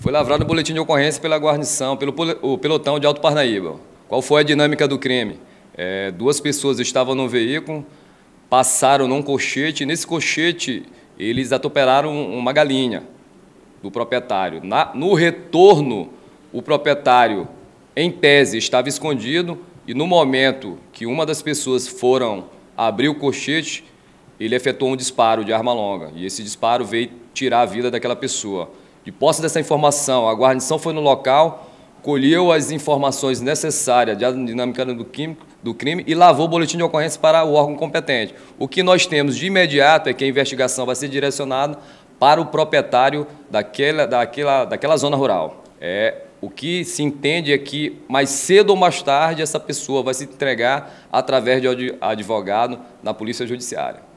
Foi lavrado o boletim de ocorrência pela guarnição, pelo pelotão de Alto Parnaíba. Qual foi a dinâmica do crime? É, duas pessoas estavam no veículo, passaram num cochete, e nesse cochete eles atoperaram uma galinha do proprietário. Na, no retorno, o proprietário, em tese, estava escondido e no momento que uma das pessoas foram abrir o cochete, ele efetuou um disparo de arma longa e esse disparo veio tirar a vida daquela pessoa. De posse dessa informação, a guarnição foi no local, colheu as informações necessárias de dinâmica do, químico, do crime e lavou o boletim de ocorrência para o órgão competente. O que nós temos de imediato é que a investigação vai ser direcionada para o proprietário daquela, daquela, daquela zona rural. É, o que se entende é que mais cedo ou mais tarde essa pessoa vai se entregar através de advogado na Polícia Judiciária.